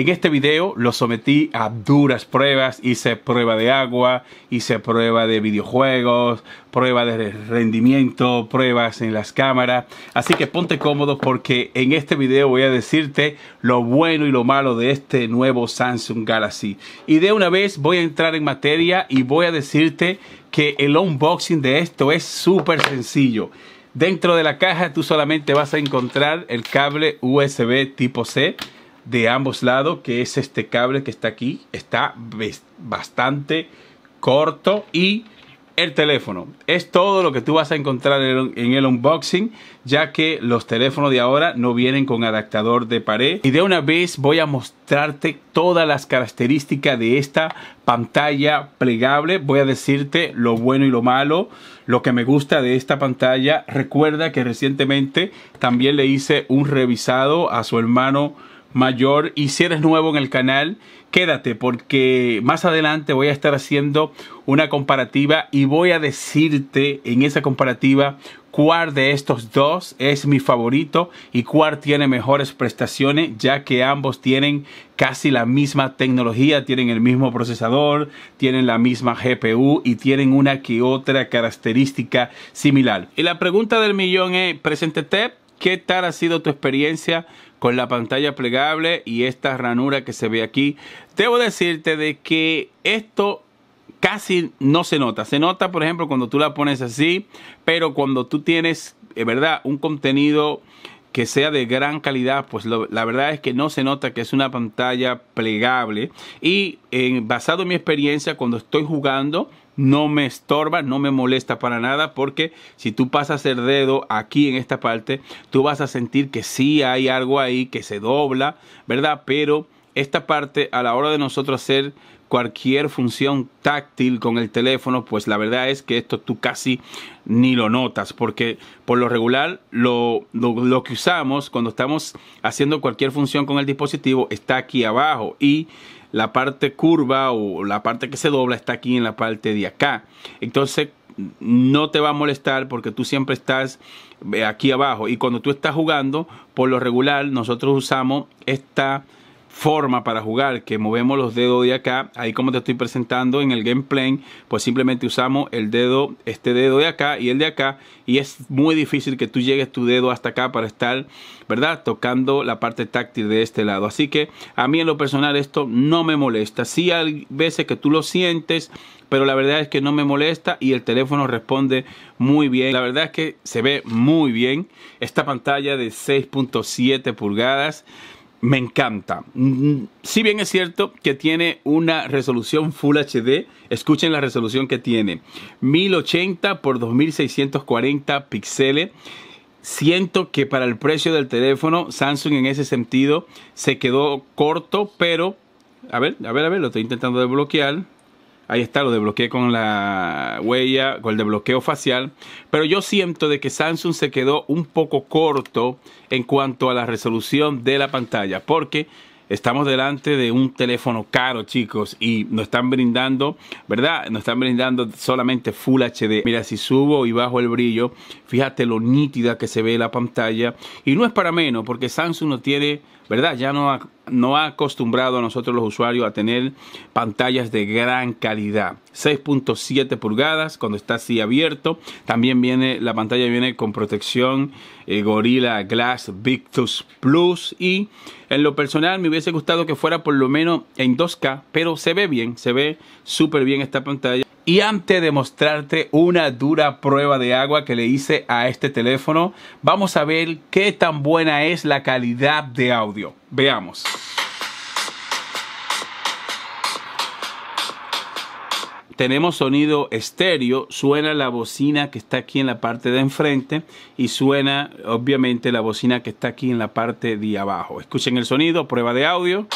En este video lo sometí a duras pruebas, hice prueba de agua, hice prueba de videojuegos, prueba de rendimiento, pruebas en las cámaras, así que ponte cómodo porque en este video voy a decirte lo bueno y lo malo de este nuevo Samsung Galaxy. Y de una vez voy a entrar en materia y voy a decirte que el unboxing de esto es súper sencillo. Dentro de la caja tú solamente vas a encontrar el cable USB tipo C de ambos lados, que es este cable que está aquí, está bastante corto y el teléfono. Es todo lo que tú vas a encontrar en el unboxing, ya que los teléfonos de ahora no vienen con adaptador de pared. Y de una vez voy a mostrarte todas las características de esta pantalla plegable. Voy a decirte lo bueno y lo malo, lo que me gusta de esta pantalla. Recuerda que recientemente también le hice un revisado a su hermano mayor y si eres nuevo en el canal, quédate porque más adelante voy a estar haciendo una comparativa y voy a decirte en esa comparativa cuál de estos dos es mi favorito y cuál tiene mejores prestaciones, ya que ambos tienen casi la misma tecnología, tienen el mismo procesador, tienen la misma GPU y tienen una que otra característica similar. Y la pregunta del millón es, ¿presente TEP? ¿Qué tal ha sido tu experiencia con la pantalla plegable y esta ranura que se ve aquí? Debo decirte de que esto casi no se nota. Se nota, por ejemplo, cuando tú la pones así, pero cuando tú tienes, de eh, verdad, un contenido que sea de gran calidad, pues la verdad es que no se nota que es una pantalla plegable. Y eh, basado en mi experiencia, cuando estoy jugando, no me estorba, no me molesta para nada, porque si tú pasas el dedo aquí en esta parte, tú vas a sentir que sí hay algo ahí que se dobla, ¿verdad? Pero esta parte a la hora de nosotros hacer cualquier función táctil con el teléfono, pues la verdad es que esto tú casi ni lo notas, porque por lo regular lo, que usamos cuando estamos haciendo cualquier función con el dispositivo está aquí abajo y la parte curva o la parte que se dobla está aquí en la parte de acá. Entonces no te va a molestar porque tú siempre estás eh, aquí abajo y cuando tú estás jugando, por lo regular nosotros usamos esta forma para jugar que movemos los dedos de acá ahí como te estoy presentando en el gameplay pues simplemente usamos el dedo este dedo de acá y el de acá y es muy difícil que tú llegues tu dedo hasta acá para estar verdad tocando la parte táctil de este lado así que a mí en lo personal esto no me molesta si hay veces que tú lo sientes pero la verdad es que no me molesta y el teléfono responde muy bien. La verdad es que se ve muy bien esta pantalla de 6.7 pulgadas me encanta. Mm, mm, si bien es cierto que tiene una resolución Full HD, escuchen la resolución que tiene. 1080 x 2640 píxeles. Siento que para el precio del teléfono, Samsung en ese sentido se quedó corto, pero... A ver, a ver, a ver, lo estoy intentando desbloquear. Ahí está, lo desbloqueé con la huella, con el desbloqueo facial. Pero yo siento de que Samsung se quedó un poco corto en cuanto a la resolución de la pantalla. Porque estamos delante de un teléfono caro, chicos. Y nos están brindando, ¿verdad? Nos están brindando solamente Full HD. Mira, si subo y bajo el brillo, fíjate lo nítida que se ve la pantalla. Y no es para menos, porque Samsung no tiene ¿verdad? Ya no ha, no ha acostumbrado a nosotros los usuarios a tener pantallas de gran calidad. 6.7 pulgadas cuando está así abierto. También viene, la pantalla viene con protección eh, Gorilla Glass Victus Plus. Y en lo personal me hubiese gustado que fuera por lo menos en 2K, pero se ve bien, se ve súper bien esta pantalla. Y antes de mostrarte una dura prueba de agua que le hice a este teléfono, vamos a ver qué tan buena es la calidad de audio. Veamos. Tenemos sonido estéreo, suena la bocina que está aquí en la parte de enfrente y suena obviamente la bocina que está aquí en la parte de abajo. Escuchen el sonido, prueba de audio.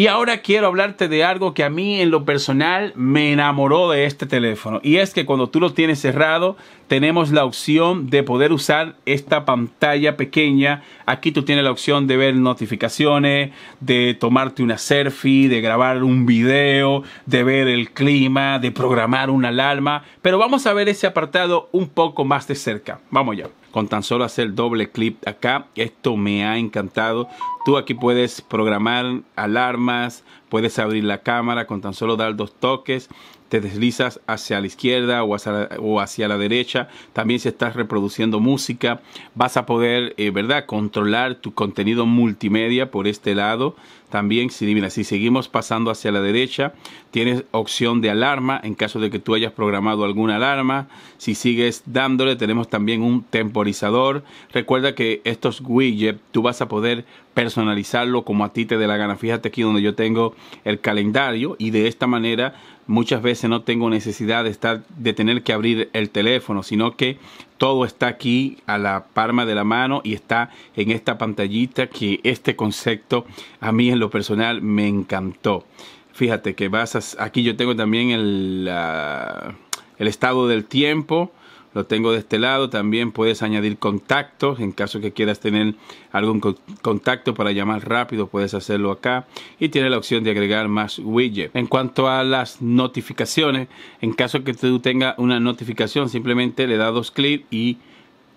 Y ahora quiero hablarte de algo que a mí en lo personal me enamoró de este teléfono. Y es que cuando tú lo tienes cerrado, tenemos la opción de poder usar esta pantalla pequeña. Aquí tú tienes la opción de ver notificaciones, de tomarte una selfie, de grabar un video, de ver el clima, de programar una alarma. Pero vamos a ver ese apartado un poco más de cerca. Vamos ya con tan solo hacer doble clip acá. Esto me ha encantado. Tú aquí puedes programar alarmas, Puedes abrir la cámara con tan solo dar dos toques. Te deslizas hacia la izquierda o hacia la, derecha. También si estás reproduciendo música, vas a poder, eh, ¿verdad?, controlar tu contenido multimedia por este lado. También, si, si seguimos pasando hacia la derecha, tienes opción de alarma en caso de que tú hayas programado alguna alarma. Si sigues dándole, tenemos también un temporizador. Recuerda que estos widgets tú vas a poder personalizarlo como a ti te dé la gana. Fíjate aquí donde yo tengo el calendario y de esta manera muchas veces no tengo necesidad de estar de tener que abrir el teléfono, sino que todo está aquí a la palma de la mano y está en esta pantallita que este concepto a mí en lo personal me encantó. Fíjate que vas aquí yo tengo también el, ah, el estado del tiempo lo tengo de este lado. También puedes añadir contactos. En caso que quieras tener algún contacto para llamar rápido, puedes hacerlo acá. Y tiene la opción de agregar más widget. En cuanto a las notificaciones, en caso que tú tengas una notificación, simplemente le das dos clics y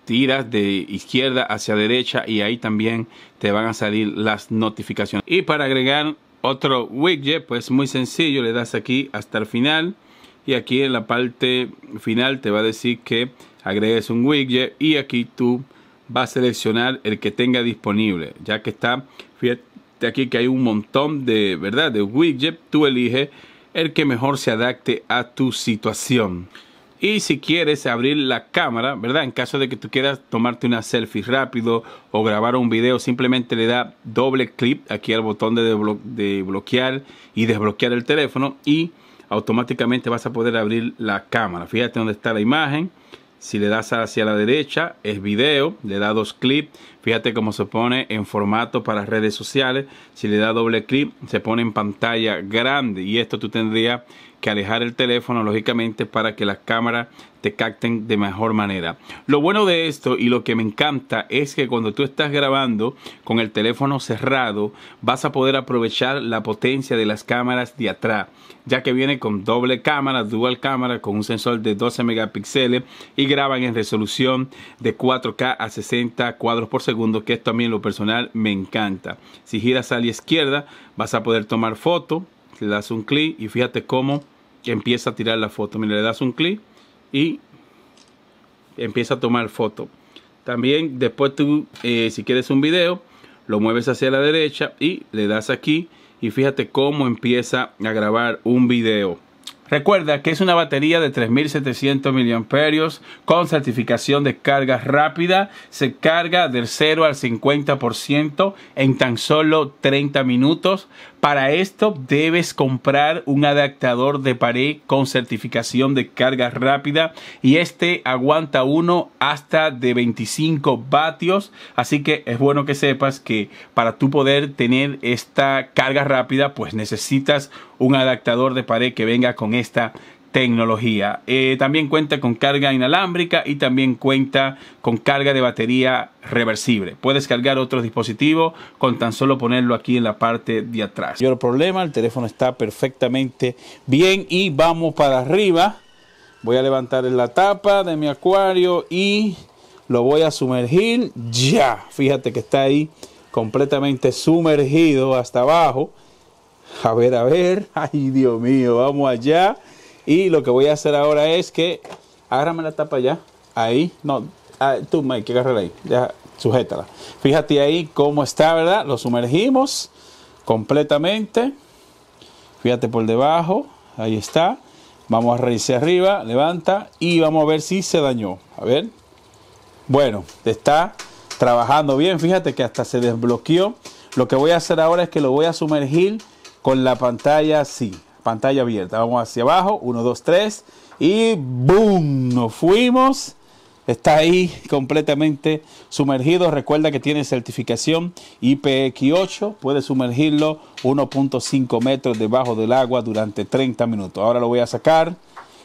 tiras de izquierda hacia derecha y ahí también te van a salir las notificaciones. Y para agregar otro widget, pues muy sencillo, le das aquí hasta el final y aquí en la parte final te va a decir que agregues un widget y aquí tú vas a seleccionar el que tenga disponible ya que está fíjate aquí que hay un montón de verdad de widget tú eliges el que mejor se adapte a tu situación y si quieres abrir la cámara, ¿verdad? En caso de que tú quieras tomarte una selfie rápido o grabar un video, simplemente le da doble clic aquí al botón de, de bloquear y desbloquear el teléfono y automáticamente vas a poder abrir la cámara. Fíjate dónde está la imagen. Si le das hacia la derecha, es video, le da dos clics, fíjate cómo se pone en formato para redes sociales. Si le da doble clic, se pone en pantalla grande y esto tú tendrías que alejar el teléfono, lógicamente, para que las cámaras te capten de mejor manera. Lo bueno de esto y lo que me encanta es que cuando tú estás grabando con el teléfono cerrado, vas a poder aprovechar la potencia de las cámaras de atrás, ya que viene con doble cámara, dual cámara, con un sensor de 12 megapíxeles y graban en resolución de 4K a 60 cuadros por segundo, que esto a mí en lo personal me encanta. Si giras a la izquierda, vas a poder tomar foto, le das un clic y fíjate cómo empieza a tirar la foto. Mira, le das un clic y empieza a tomar foto. También después tú, eh, si quieres un video, lo mueves hacia la derecha y le das aquí y fíjate cómo empieza a grabar un video. Recuerda que es una batería de 3700 mAh con certificación de carga rápida. Se carga del 0 al 50% en tan solo 30 minutos. Para esto debes comprar un adaptador de pared con certificación de carga rápida y este aguanta uno hasta de 25 vatios. Así que es bueno que sepas que para tú poder tener esta carga rápida pues necesitas un adaptador de pared que venga con esta tecnología. Eh, también cuenta con carga inalámbrica y también cuenta con carga de batería reversible. Puedes cargar otro dispositivo con tan solo ponerlo aquí en la parte de atrás. Yo el problema, el teléfono está perfectamente bien y vamos para arriba. Voy a levantar la tapa de mi acuario y lo voy a sumergir ya. Fíjate que está ahí completamente sumergido hasta abajo. A ver, a ver. Ay, Dios mío, vamos allá. Y lo que voy a hacer ahora es que agárrame la tapa ya. Ahí, no, ah, tú, Mike, agárrala ahí. Ya, sujétala. Fíjate ahí cómo está, ¿verdad? Lo sumergimos completamente. Fíjate por debajo. Ahí está. Vamos a reírse arriba, levanta y vamos a ver si se dañó. A ver. Bueno, está trabajando bien. Fíjate que hasta se desbloqueó. Lo que voy a hacer ahora es que lo voy a sumergir con la pantalla así, pantalla abierta. Vamos hacia abajo, 1, 2, 3 y ¡boom! Nos fuimos. Está ahí completamente sumergido. Recuerda que tiene certificación IPX8. Puede sumergirlo 1.5 metros debajo del agua durante 30 minutos. Ahora lo voy a sacar.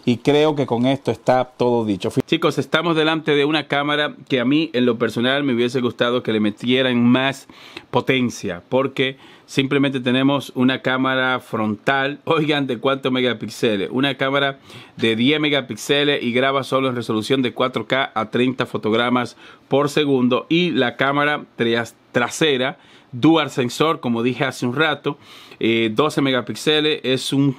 Y creo que con esto está todo dicho. Chicos, estamos delante de una cámara que a mí en lo personal me hubiese gustado que le metieran más potencia. Porque simplemente tenemos una cámara frontal. Oigan, ¿de cuántos megapíxeles? Una cámara de 10 megapíxeles y graba solo en resolución de 4K a 30 fotogramas por segundo. Y la cámara trasera dual sensor, como dije hace un rato, 12 eh, megapíxeles, es un,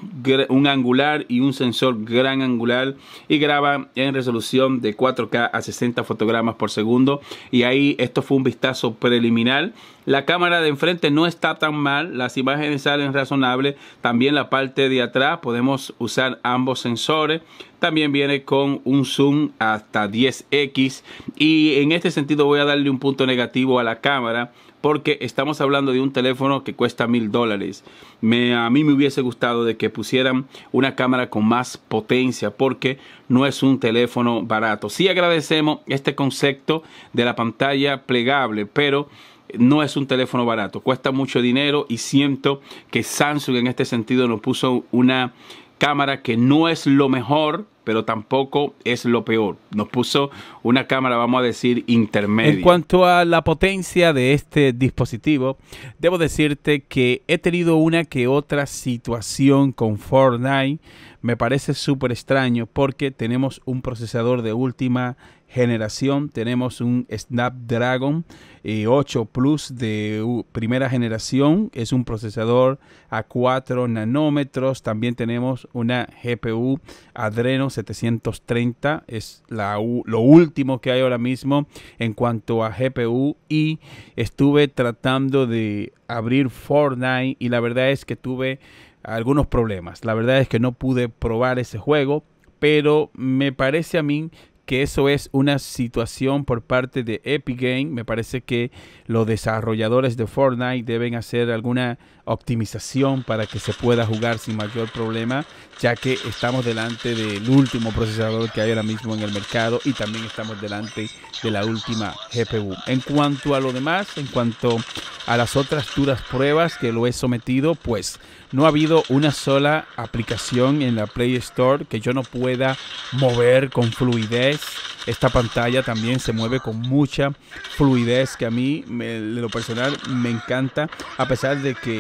un, angular y un sensor gran angular y graba en resolución de 4K a 60 fotogramas por segundo. Y ahí esto fue un vistazo preliminar. La cámara de enfrente no está tan mal, las imágenes salen razonables. También la parte de atrás podemos usar ambos sensores. También viene con un zoom hasta 10x. Y en este sentido voy a darle un punto negativo a la cámara porque estamos hablando de un teléfono que cuesta mil dólares. A mí me hubiese gustado de que pusieran una cámara con más potencia porque no es un teléfono barato. Sí agradecemos este concepto de la pantalla plegable, pero no es un teléfono barato, cuesta mucho dinero y siento que Samsung en este sentido nos puso una cámara que no es lo mejor pero tampoco es lo peor. Nos puso una cámara, vamos a decir, intermedia. En cuanto a la potencia de este dispositivo, debo decirte que he tenido una que otra situación con Fortnite me parece súper extraño porque tenemos un procesador de última generación, tenemos un Snapdragon 8 eh, Plus de primera generación, es un procesador a 4 nanómetros, también tenemos una GPU Adreno 730, es la, lo último que hay ahora mismo en cuanto a GPU y estuve tratando de abrir Fortnite y la verdad es que tuve algunos problemas. La verdad es que no pude probar ese juego, pero me parece a mí que eso es una situación por parte de Epic Game. Me parece que los desarrolladores de Fortnite deben hacer alguna optimización para que se pueda jugar sin mayor problema, ya que estamos delante del último procesador que hay ahora mismo en el mercado y también estamos delante de la última GPU. En cuanto a lo demás, en cuanto a las otras duras pruebas que lo he sometido, pues no ha habido una sola aplicación en la Play Store que yo no pueda mover con fluidez. Esta pantalla también se mueve con mucha fluidez que a mí, me, lo personal, me encanta, a pesar de que,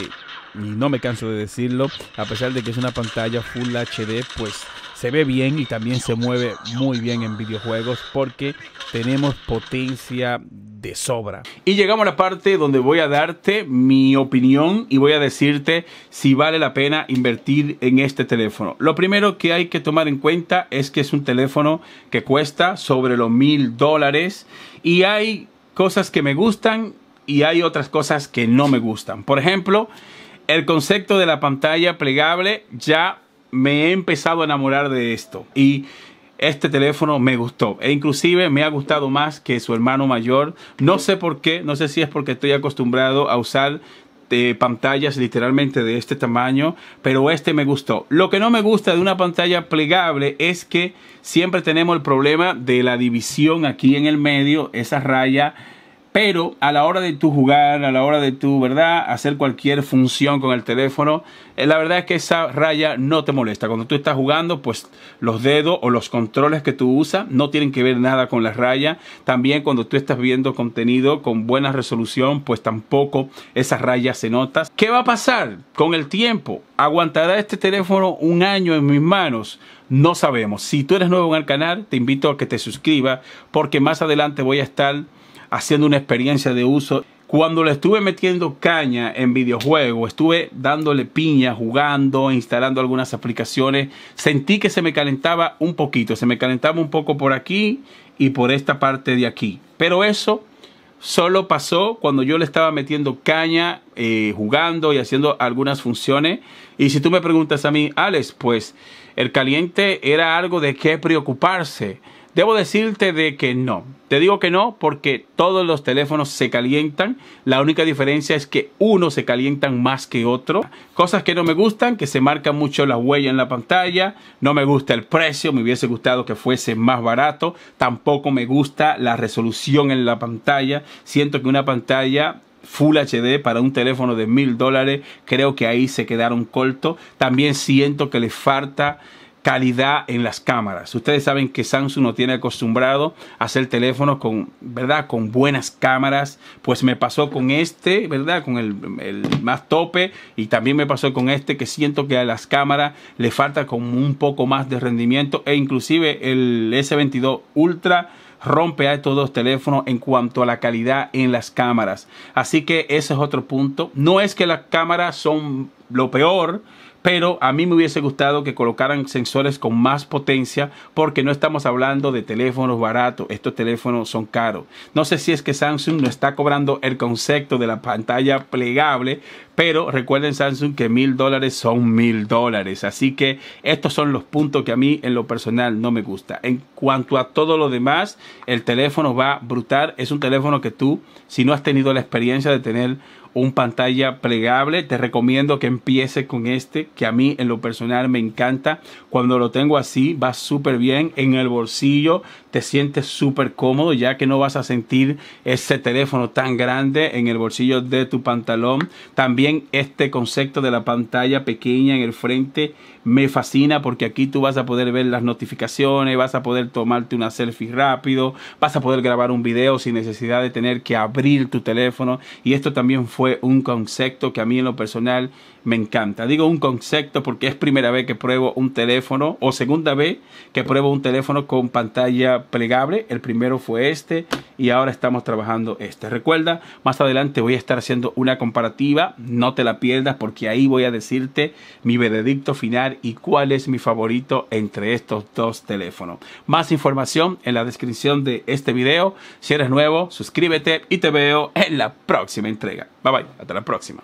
y no me canso de decirlo, a pesar de que es una pantalla Full HD, pues se ve bien y también se mueve muy bien en videojuegos porque tenemos potencia de sobra. Y llegamos a la parte donde voy a darte mi opinión y voy a decirte si vale la pena invertir en este teléfono. Lo primero que hay que tomar en cuenta es que es un teléfono que cuesta sobre los mil dólares y hay cosas que me gustan y hay otras cosas que no me gustan. Por ejemplo, el concepto de la pantalla plegable ya me he empezado a enamorar de esto y este teléfono me gustó e inclusive me ha gustado más que su hermano mayor. No sé por qué, no sé si es porque estoy acostumbrado a usar eh, pantallas literalmente de este tamaño, pero este me gustó. Lo que no me gusta de una pantalla plegable es que siempre tenemos el problema de la división aquí en el medio, esa raya pero a la hora de tu jugar, a la hora de tu, ¿verdad? Hacer cualquier función con el teléfono, eh, la verdad es que esa raya no te molesta. Cuando tú estás jugando, pues los dedos o los controles que tú usas no tienen que ver nada con la raya. También cuando tú estás viendo contenido con buena resolución, pues tampoco esas rayas se notan. ¿Qué va a pasar con el tiempo? ¿Aguantará este teléfono un año en mis manos? No sabemos. Si tú eres nuevo en el canal, te invito a que te suscribas porque más adelante voy a estar haciendo una experiencia de uso. Cuando le estuve metiendo caña en videojuego estuve dándole piña, jugando, instalando algunas aplicaciones, sentí que se me calentaba un poquito, se me calentaba un poco por aquí y por esta parte de aquí. Pero eso solo pasó cuando yo le estaba metiendo caña, eh, jugando y haciendo algunas funciones. Y si tú me preguntas a mí, Alex, pues el caliente era algo de qué preocuparse. Debo decirte de que no. Te digo que no porque todos los teléfonos se calientan. La única diferencia es que uno se calientan más que otro. Cosas que no me gustan, que se marca mucho la huella en la pantalla. No me gusta el precio, me hubiese gustado que fuese más barato. Tampoco me gusta la resolución en la pantalla. Siento que una pantalla Full HD para un teléfono de mil dólares, creo que ahí se quedaron corto También siento que le falta calidad en las cámaras. Ustedes saben que Samsung no tiene acostumbrado a hacer teléfonos con, ¿verdad? Con buenas cámaras. Pues me pasó con este, ¿verdad? Con el, más tope y también me pasó con este que siento que a las cámaras le falta como un poco más de rendimiento e inclusive el S22 Ultra rompe a estos dos teléfonos en cuanto a la calidad en las cámaras. Así que ese es otro punto. No es que las cámaras son lo peor, pero a mí me hubiese gustado que colocaran sensores con más potencia porque no estamos hablando de teléfonos baratos, estos teléfonos son caros. No sé si es que Samsung no está cobrando el concepto de la pantalla plegable, pero recuerden Samsung que mil dólares son mil dólares. Así que estos son los puntos que a mí en lo personal no me gusta. En cuanto a todo lo demás, el teléfono va brutal. Es un teléfono que tú, si no has tenido la experiencia de tener un pantalla plegable. Te recomiendo que empieces con este, que a mí en lo personal me encanta. Cuando lo tengo así, va súper bien en el bolsillo, te sientes súper cómodo, ya que no vas a sentir ese teléfono tan grande en el bolsillo de tu pantalón. También este concepto de la pantalla pequeña en el frente me fascina porque aquí tú vas a poder ver las notificaciones, vas a poder tomarte una selfie rápido, vas a poder grabar un video sin necesidad de tener que abrir tu teléfono. Y esto también fue un concepto que a mí en lo personal me encanta. Digo un concepto porque es primera vez que pruebo un teléfono o segunda vez que pruebo un teléfono con pantalla plegable. El primero fue este y ahora estamos trabajando este. Recuerda, más adelante voy a estar haciendo una comparativa no te la pierdas porque ahí voy a decirte mi veredicto final y cuál es mi favorito entre estos dos teléfonos. Más información en la descripción de este video. Si eres nuevo, suscríbete y te veo en la próxima entrega. Bye bye, hasta la próxima.